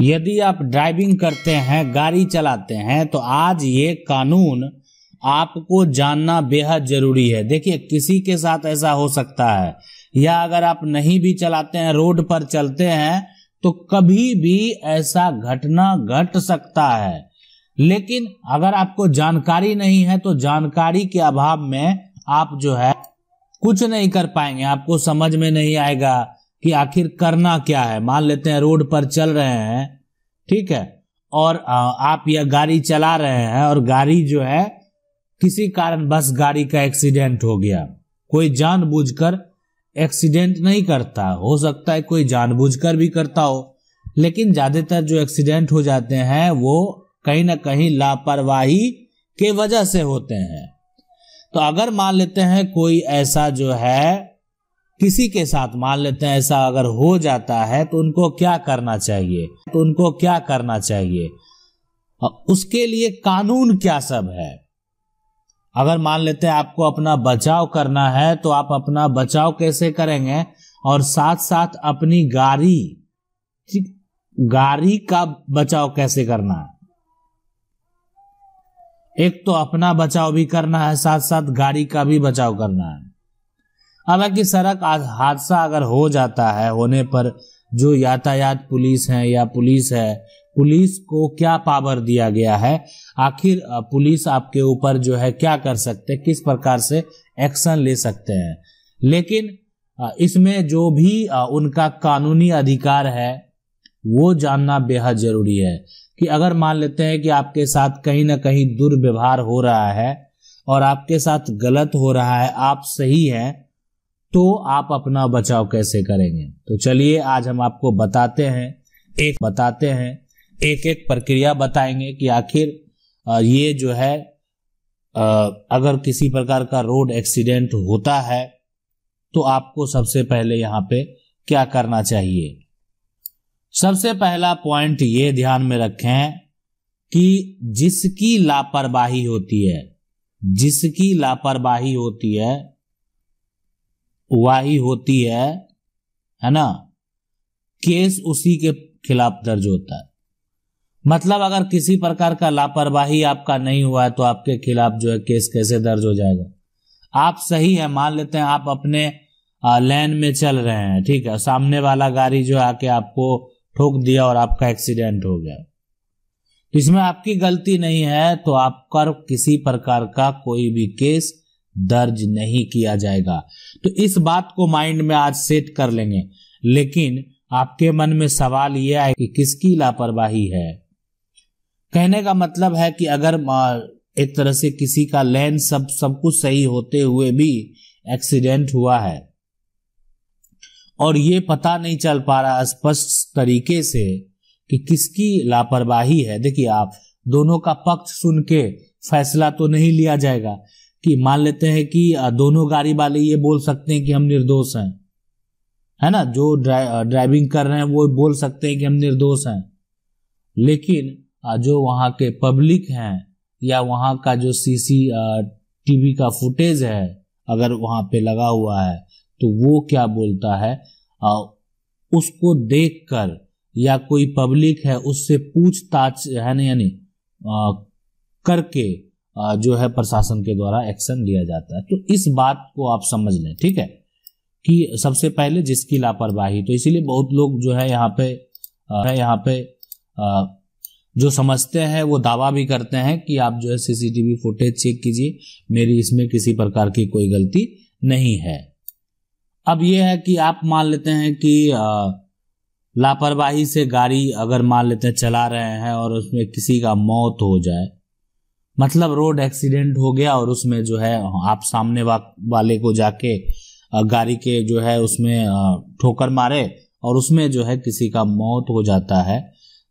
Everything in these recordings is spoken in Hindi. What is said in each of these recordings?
यदि आप ड्राइविंग करते हैं गाड़ी चलाते हैं तो आज ये कानून आपको जानना बेहद जरूरी है देखिए किसी के साथ ऐसा हो सकता है या अगर आप नहीं भी चलाते हैं रोड पर चलते हैं तो कभी भी ऐसा घटना घट सकता है लेकिन अगर आपको जानकारी नहीं है तो जानकारी के अभाव में आप जो है कुछ नहीं कर पाएंगे आपको समझ में नहीं आएगा कि आखिर करना क्या है मान लेते हैं रोड पर चल रहे हैं ठीक है और आप यह गाड़ी चला रहे हैं और गाड़ी जो है किसी कारण बस गाड़ी का एक्सीडेंट हो गया कोई जानबूझकर एक्सीडेंट नहीं करता हो सकता है कोई जानबूझकर भी करता हो लेकिन ज्यादातर जो एक्सीडेंट हो जाते हैं वो कहीं ना कहीं लापरवाही के वजह से होते हैं तो अगर मान लेते हैं कोई ऐसा जो है किसी के साथ मान लेते हैं ऐसा अगर हो जाता है तो उनको क्या करना चाहिए तो उनको क्या करना चाहिए उसके लिए कानून क्या सब है अगर मान लेते हैं आपको अपना बचाव करना है तो आप अपना बचाव कैसे करेंगे और साथ साथ अपनी गाड़ी ठीक गाड़ी का बचाव कैसे करना है एक तो अपना बचाव भी करना है साथ साथ गाड़ी का भी बचाव करना है हालांकि सड़क हादसा अगर हो जाता है होने पर जो यातायात पुलिस है या पुलिस है पुलिस को क्या पावर दिया गया है आखिर पुलिस आपके ऊपर जो है क्या कर सकते किस प्रकार से एक्शन ले सकते हैं लेकिन इसमें जो भी उनका कानूनी अधिकार है वो जानना बेहद जरूरी है कि अगर मान लेते हैं कि आपके साथ कहीं ना कहीं दुर्व्यवहार हो रहा है और आपके साथ गलत हो रहा है आप सही हैं तो आप अपना बचाव कैसे करेंगे तो चलिए आज हम आपको बताते हैं एक बताते हैं एक एक प्रक्रिया बताएंगे कि आखिर ये जो है अगर किसी प्रकार का रोड एक्सीडेंट होता है तो आपको सबसे पहले यहाँ पे क्या करना चाहिए सबसे पहला पॉइंट ये ध्यान में रखें कि जिसकी लापरवाही होती है जिसकी लापरवाही होती है वाही होती है है ना केस उसी के खिलाफ दर्ज होता है मतलब अगर किसी प्रकार का लापरवाही आपका नहीं हुआ है तो आपके खिलाफ जो है केस कैसे दर्ज हो जाएगा आप सही है मान लेते हैं आप अपने लेन में चल रहे हैं ठीक है सामने वाला गाड़ी जो आके आपको ठोक दिया और आपका एक्सीडेंट हो गया तो इसमें आपकी गलती नहीं है तो आपका किसी प्रकार का कोई भी केस दर्ज नहीं किया जाएगा तो इस बात को माइंड में आज सेट कर लेंगे लेकिन आपके मन में सवाल यह है कि किसकी लापरवाही है कहने का मतलब है कि अगर एक तरह से किसी का लेन सब सब कुछ सही होते हुए भी एक्सीडेंट हुआ है और ये पता नहीं चल पा रहा स्पष्ट तरीके से कि किसकी लापरवाही है देखिए आप दोनों का पक्ष सुन के फैसला तो नहीं लिया जाएगा कि मान लेते हैं कि दोनों गाड़ी वाले ये बोल सकते हैं कि हम निर्दोष हैं है ना जो ड्राइ, ड्राइविंग कर रहे हैं वो बोल सकते हैं कि हम निर्दोष हैं लेकिन जो वहाँ के पब्लिक हैं या वहाँ का जो सीसी टीवी का फुटेज है अगर वहाँ पे लगा हुआ है तो वो क्या बोलता है उसको देखकर या कोई पब्लिक है उससे पूछताछ है ना यानी करके जो है प्रशासन के द्वारा एक्शन लिया जाता है तो इस बात को आप समझ लें ठीक है कि सबसे पहले जिसकी लापरवाही तो इसीलिए बहुत लोग जो है यहाँ पे है यहाँ पे जो समझते हैं वो दावा भी करते हैं कि आप जो है सीसीटीवी फुटेज चेक कीजिए मेरी इसमें किसी प्रकार की कोई गलती नहीं है अब ये है कि आप मान लेते हैं कि लापरवाही से गाड़ी अगर मान लेते हैं चला रहे हैं और उसमें किसी का मौत हो जाए मतलब रोड एक्सीडेंट हो गया और उसमें जो है आप सामने वा, वाले को जाके गाड़ी के जो है उसमें ठोकर मारे और उसमें जो है किसी का मौत हो जाता है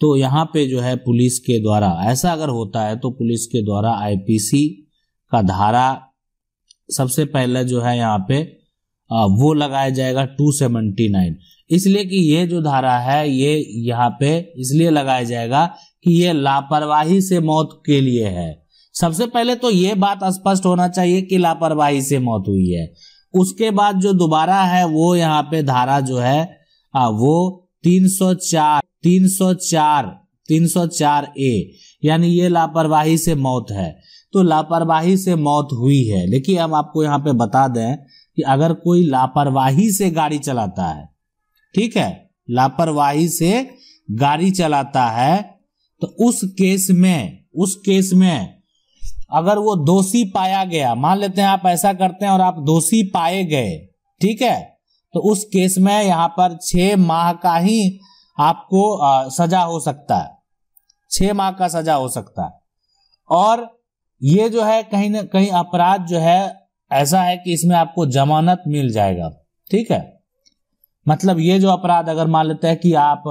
तो यहाँ पे जो है पुलिस के द्वारा ऐसा अगर होता है तो पुलिस के द्वारा आईपीसी का धारा सबसे पहले जो है यहाँ पे वो लगाया जाएगा 279 इसलिए कि ये जो धारा है ये यहाँ पे इसलिए लगाया जाएगा कि ये लापरवाही से मौत के लिए है सबसे पहले तो यह बात स्पष्ट होना चाहिए कि लापरवाही से मौत हुई है उसके बाद जो दोबारा है वो यहाँ पे धारा जो है आ, वो 304 304 304 ए यानी ये लापरवाही से मौत है तो लापरवाही से मौत हुई है लेकिन हम आपको यहाँ पे बता दें कि अगर कोई लापरवाही से गाड़ी चलाता है ठीक है लापरवाही से गाड़ी चलाता है तो उस केस में उस केस में अगर वो दोषी पाया गया मान लेते हैं आप ऐसा करते हैं और आप दोषी पाए गए ठीक है तो उस केस में यहां पर छह माह का ही आपको आ, सजा हो सकता है छह माह का सजा हो सकता है और ये जो है कहीं ना कहीं अपराध जो है ऐसा है कि इसमें आपको जमानत मिल जाएगा ठीक है मतलब ये जो अपराध अगर मान लेते हैं कि आप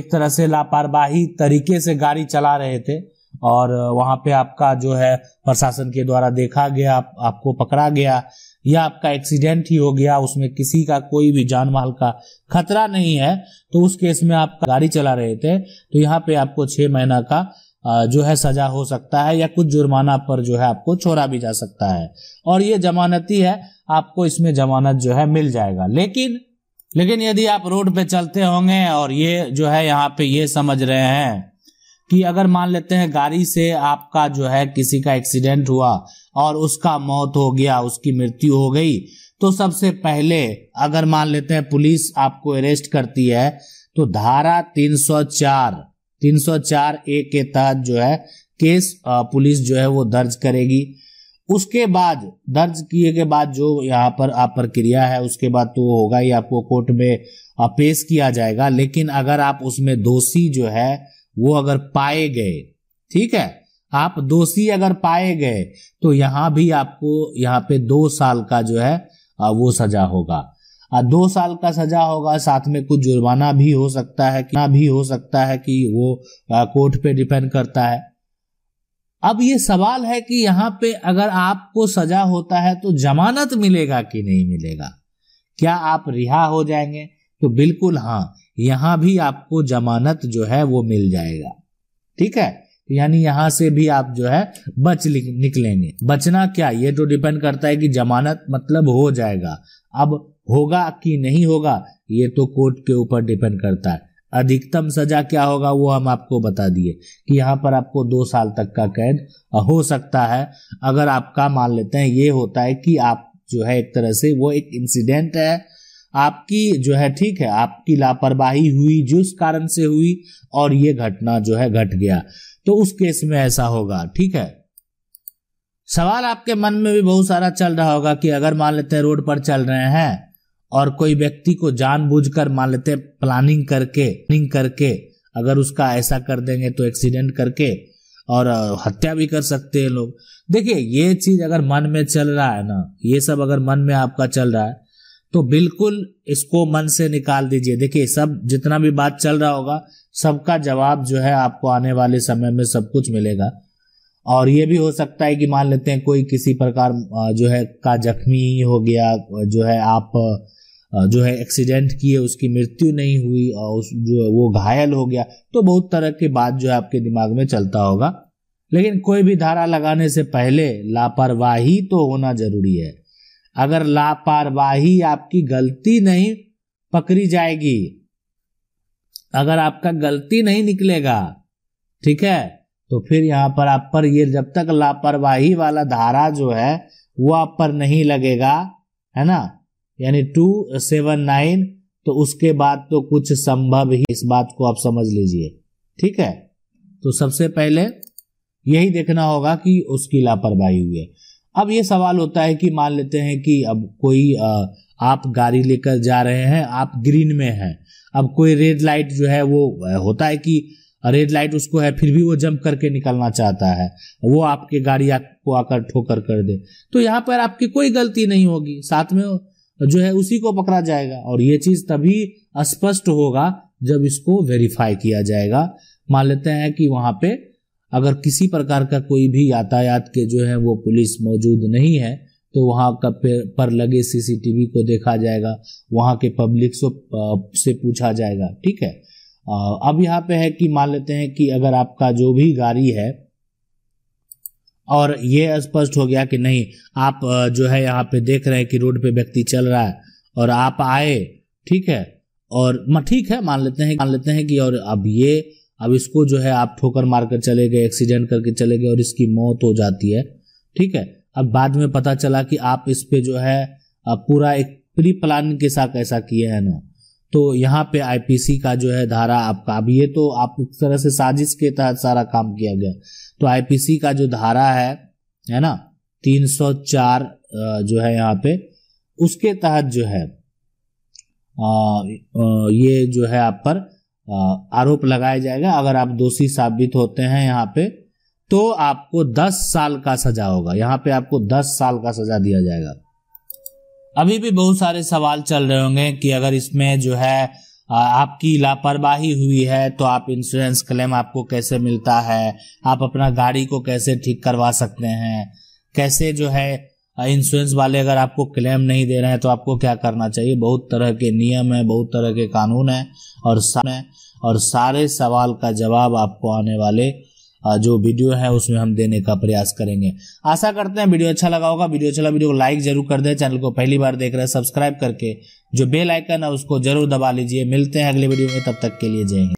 एक तरह से लापरवाही तरीके से गाड़ी चला रहे थे और वहां पे आपका जो है प्रशासन के द्वारा देखा गया आप, आपको पकड़ा गया या आपका एक्सीडेंट ही हो गया उसमें किसी का कोई भी जान माल का खतरा नहीं है तो उस केस में आप गाड़ी चला रहे थे तो यहाँ पे आपको छह महीना का जो है सजा हो सकता है या कुछ जुर्माना पर जो है आपको छोड़ा भी जा सकता है और ये जमानती है आपको इसमें जमानत जो है मिल जाएगा लेकिन लेकिन यदि आप रोड पे चलते होंगे और ये जो है यहाँ पे ये समझ रहे हैं कि अगर मान लेते हैं गाड़ी से आपका जो है किसी का एक्सीडेंट हुआ और उसका मौत हो गया उसकी मृत्यु हो गई तो सबसे पहले अगर मान लेते हैं पुलिस आपको अरेस्ट करती है तो धारा 304 304 ए के तहत जो है केस पुलिस जो है वो दर्ज करेगी उसके बाद दर्ज किए के बाद जो यहाँ पर आप प्रक्रिया है उसके बाद तो होगा ही आपको कोर्ट में पेश किया जाएगा लेकिन अगर आप उसमें दोषी जो है वो अगर पाए गए ठीक है आप दोषी अगर पाए गए तो यहां भी आपको यहाँ पे दो साल का जो है वो सजा होगा दो साल का सजा होगा साथ में कुछ जुर्माना भी हो सकता है क्या भी हो सकता है कि वो कोर्ट पे डिपेंड करता है अब ये सवाल है कि यहाँ पे अगर आपको सजा होता है तो जमानत मिलेगा कि नहीं मिलेगा क्या आप रिहा हो जाएंगे तो बिल्कुल हाँ यहाँ भी आपको जमानत जो है वो मिल जाएगा ठीक है तो यानी यहाँ से भी आप जो है बच निकलेंगे बचना क्या ये तो डिपेंड करता है कि जमानत मतलब हो जाएगा अब होगा कि नहीं होगा ये तो कोर्ट के ऊपर डिपेंड करता है अधिकतम सजा क्या होगा वो हम आपको बता दिए कि यहाँ पर आपको दो साल तक का कैद हो सकता है अगर आपका मान लेते हैं ये होता है कि आप जो है एक तरह से वो एक इंसिडेंट है आपकी जो है ठीक है आपकी लापरवाही हुई जिस कारण से हुई और ये घटना जो है घट गया तो उस केस में ऐसा होगा ठीक है सवाल आपके मन में भी बहुत सारा चल रहा होगा कि अगर मान लेते हैं रोड पर चल रहे हैं और कोई व्यक्ति को जानबूझकर मान लेते हैं प्लानिंग करके प्लानिंग करके अगर उसका ऐसा कर देंगे तो एक्सीडेंट करके और हत्या भी कर सकते हैं लोग देखिए ये चीज अगर मन में चल रहा है ना ये सब अगर मन में आपका चल रहा है तो बिल्कुल इसको मन से निकाल दीजिए देखिए सब जितना भी बात चल रहा होगा सबका जवाब जो है आपको आने वाले समय में सब कुछ मिलेगा और ये भी हो सकता है कि मान लेते हैं कोई किसी प्रकार जो है का जख्मी हो गया जो है आप जो है एक्सीडेंट किए उसकी मृत्यु नहीं हुई और उस जो है वो घायल हो गया तो बहुत तरह की बात जो है आपके दिमाग में चलता होगा लेकिन कोई भी धारा लगाने से पहले लापरवाही तो होना जरूरी है अगर लापरवाही आपकी गलती नहीं पकड़ी जाएगी अगर आपका गलती नहीं निकलेगा ठीक है तो फिर यहां पर आप पर ये जब तक लापरवाही वाला धारा जो है वो आप पर नहीं लगेगा है ना यानी टू सेवन नाइन तो उसके बाद तो कुछ संभव ही इस बात को आप समझ लीजिए ठीक है तो सबसे पहले यही देखना होगा कि उसकी लापरवाही हुई है अब ये सवाल होता है कि मान लेते हैं कि अब कोई आप गाड़ी लेकर जा रहे हैं आप ग्रीन में हैं अब कोई रेड लाइट जो है वो होता है कि रेड लाइट उसको है फिर भी वो जंप करके निकलना चाहता है वो आपके गाड़ी आपको आकर ठोकर कर दे तो यहाँ पर आपकी कोई गलती नहीं होगी साथ में जो है उसी को पकड़ा जाएगा और ये चीज तभी स्पष्ट होगा जब इसको वेरीफाई किया जाएगा मान लेते हैं कि वहां पे अगर किसी प्रकार का कोई भी यातायात के जो है वो पुलिस मौजूद नहीं है तो वहाँ का पर लगे सीसीटीवी को देखा जाएगा वहाँ के पब्लिक से पूछा जाएगा ठीक है अब यहाँ पे है कि मान लेते हैं कि अगर आपका जो भी गाड़ी है और ये स्पष्ट हो गया कि नहीं आप जो है यहाँ पे देख रहे हैं कि रोड पे व्यक्ति चल रहा है और आप आए ठीक है और ठीक है मान लेते हैं मान लेते हैं कि और अब ये अब इसको जो है आप ठोकर मारकर चले गए एक्सीडेंट करके चले गए और इसकी मौत हो जाती है ठीक है अब बाद में पता चला कि आप इस पे जो है पूरा एक प्री प्लान के साथ ऐसा किए है ना तो यहाँ पे आईपीसी का जो है धारा आपका अब ये तो आप इस तरह से साजिश के तहत सारा काम किया गया तो आईपीसी का जो धारा है है ना 304 जो है यहाँ पे उसके तहत जो है आ, आ, ये जो है आप पर आरोप लगाया जाएगा अगर आप दोषी साबित होते हैं यहाँ पे तो आपको 10 साल का सजा होगा यहाँ पे आपको 10 साल का सजा दिया जाएगा अभी भी बहुत सारे सवाल चल रहे होंगे कि अगर इसमें जो है आपकी लापरवाही हुई है तो आप इंश्योरेंस क्लेम आपको कैसे मिलता है आप अपना गाड़ी को कैसे ठीक करवा सकते हैं कैसे जो है इंश्योरेंस वाले अगर आपको क्लेम नहीं दे रहे हैं तो आपको क्या करना चाहिए बहुत तरह के नियम है बहुत तरह के कानून है और सारे और सारे सवाल का जवाब आपको आने वाले जो वीडियो है उसमें हम देने का प्रयास करेंगे आशा करते हैं वीडियो अच्छा लगा होगा वीडियो अच्छा लगा वीडियो को लाइक जरूर कर दें चैनल को पहली बार देख रहे हैं सब्सक्राइब करके जो बेल आइकन है उसको जरूर दबा लीजिए मिलते हैं अगले वीडियो में तब तक के लिए जय